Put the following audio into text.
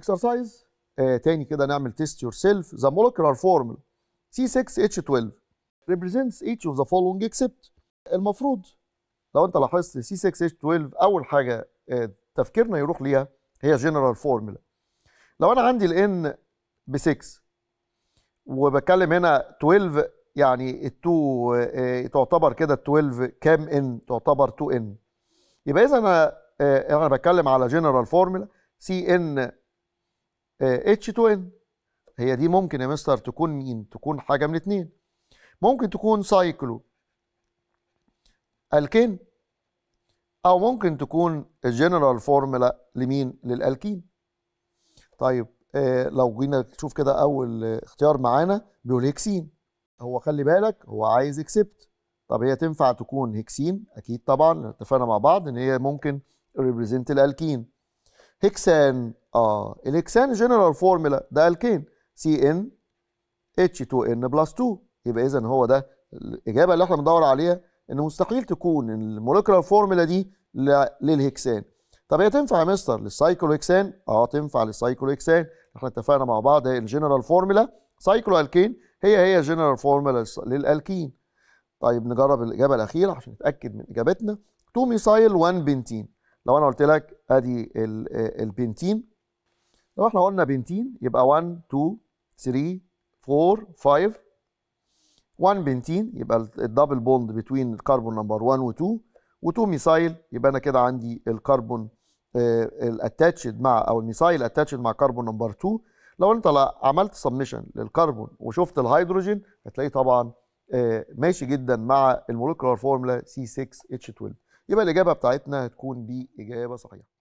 اكسرسايز آه، تاني كده نعمل تيست يور سيلف ذا مولكيولار فورمولا C6H12 represents each of the following except المفروض لو انت لاحظت C6H12 اول حاجه آه، تفكيرنا يروح ليها هي جنرال فورمولا لو انا عندي ال ان ب 6 وبتكلم هنا 12 يعني ال 2 آه، تعتبر كده ال 12 كام ان تعتبر 2 ان يبقى اذا انا انا بتكلم على جنرال فورمولا سي ان اتش 2 ان هي دي ممكن يا مستر تكون مين؟ تكون حاجة من اتنين ممكن تكون سايكلو الكين أو ممكن تكون الجنرال فورمولا لمين؟ للألكين طيب آه، لو جينا نشوف كده أول اختيار معانا بيقول هيكسين هو خلي بالك هو عايز اكسبت طب هي تنفع تكون هيكسين اكيد طبعا اتفقنا مع بعض ان هي ممكن ريبريزنت الالكين هيكسان اه الاكسان جنرال فورمولا ده الكين سي ان اتش 2 ان بلس 2 يبقى اذا هو ده الاجابه اللي احنا بندور عليها ان مستحيل تكون الموليكولار فورمولا دي للهكسان طب هي تنفع يا مستر هكسان اه تنفع هكسان احنا اتفقنا مع بعض هي الجنرال فورمولا سايكلو الكين هي هي جنرال فورمولا للالكين طيب نجرب الاجابه الاخيره عشان نتاكد من اجابتنا 2 ميثايل 1 بنتين لو انا قلت لك ادي آه، البنتين لو احنا قلنا بنتين يبقى 1 2 3 4 5 1 بنتين يبقى الدبل بوند بتوين الكربون نمبر 1 و 2 و2 ميثايل يبقى انا كده عندي الكربون آه، الاتاتشد مع او الميثايل اتاتشد مع كربون نمبر 2 لو انت عملت سبمشن للكربون وشفت الهيدروجين هتلاقيه طبعا آه، ماشي جدا مع المولكولار فورمولا C6H12 يبقى الاجابه بتاعتنا هتكون دي اجابه صحيحه